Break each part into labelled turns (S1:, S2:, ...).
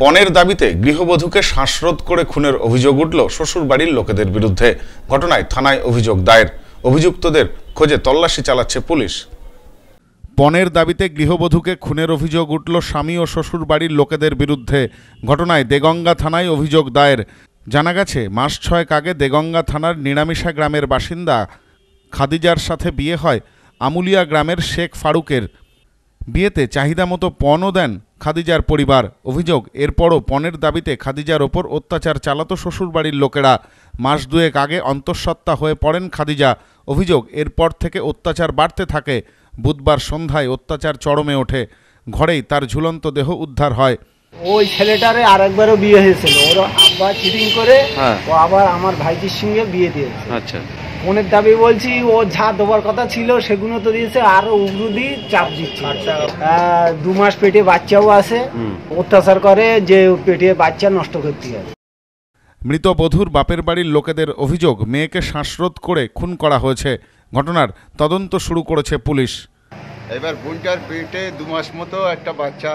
S1: পনের দাবিতে গৃহবধূকে শ্বাসরোধ করে খুনের অভিযোগ উঠল শ্বশুর বাড়ির লোকেদের বিরুদ্ধে ঘটনায় থানায় অভিযোগ দায়ের অভিযুক্তদের খোঁজে তল্লাশি চালাচ্ছে পুলিশ পণের দাবিতে গৃহবধূকে খুনের অভিযোগ উঠল স্বামী ও শ্বশুর বাড়ির লোকেদের বিরুদ্ধে ঘটনায় দেগঙ্গা থানায় অভিযোগ দায়ের জানা গেছে মাস ছয়েক আগে দেগঙ্গা থানার নিরামিষা গ্রামের বাসিন্দা খাদিজার সাথে বিয়ে হয় আমুলিয়া গ্রামের শেখ ফারুকের বিয়েতে চাহিদা মতো পণও দেন খাদিজার পরিবার অভিযোগ এরপরও পণের দাবিতে খাদিজার ওপর অত্যাচার চালাতো শ্বশুরবাড়ির লোকেরা মাস দুয়েক আগে অন্তঃসত্ত্বা হয়ে পড়েন খাদিজা অভিযোগ এরপর থেকে অত্যাচার বাড়তে থাকে বুধবার সন্ধ্যায় অত্যাচার চরমে ওঠে ঘরেই তার ঝুলন্ত দেহ উদ্ধার হয়
S2: ওই ছেলেটারে আরেকবারও বিয়ে হয়েছিল ওর আব্বা চিটিং করে হ্যাঁ। ও আবার আমার ভাইটির সঙ্গে বিয়ে দিয়েছে আচ্ছা ফোনের দাবি বলছি ও যা দেওয়ার কথা ছিল সেগুলো তো দিয়েছে উগ্র উগ্রদি চাপ দিচ্ছে আচ্ছা। দু মাস পেটে বাচ্চাও আছে অত্যাচার করে যে পেটে বাচ্চা নষ্ট করতে হবে
S1: মৃত বধুর বাপের বাড়ির লোকেদের অভিযোগ মেয়েকে শ্বাসরোধ করে খুন করা হয়েছে ঘটনার তদন্ত শুরু করেছে পুলিশ
S3: এবার বোনটার পেটে দু মাস মতো একটা বাচ্চা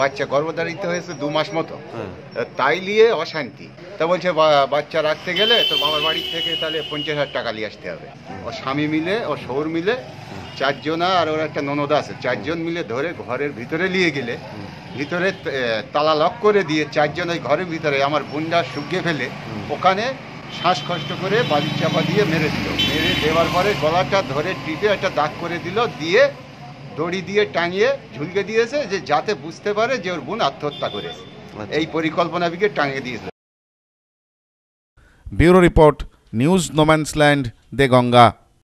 S3: বাচ্চা গর্ভধারিত হয়েছে দু মাস মতো হ্যাঁ। তাই নিয়ে অশান্তি তা বলছে বাচ্চা রাখতে গেলে তো বাবার বাড়ি থেকে তাহলে পঞ্চাশ হাজার টাকা নিয়ে আসতে হবে ও স্বামী মিলে ও শহর মিলে চারজনা আর ওর একটা ননদ আছে চারজন মিলে ধরে ঘরের ভিতরে নিয়ে গেলে ভিতরে তালা লক করে দিয়ে চারজন ওই ঘরের ভিতরে আমার বোনটা শুকিয়ে ফেলে ওখানে শ্বাসকষ্ট করে বালির চাপা দিয়ে মেরে দিল মেরে দেওয়ার পরে গলাটা ধরে টিপে একটা দাগ করে দিল দিয়ে দড়ি দিয়ে টাঙিয়ে ঝুলকে দিয়েছে যে যাতে বুঝতে পারে যে ওর বোন আত্মহত্যা করেছে আচ্ছা। এই পরিকল্পনা বিকে টাঙিয়ে দিয়েছে
S1: ব্যুরো রিপোর্ট নিউজ নোম্যান্সল্যান্ড দে গঙ্গা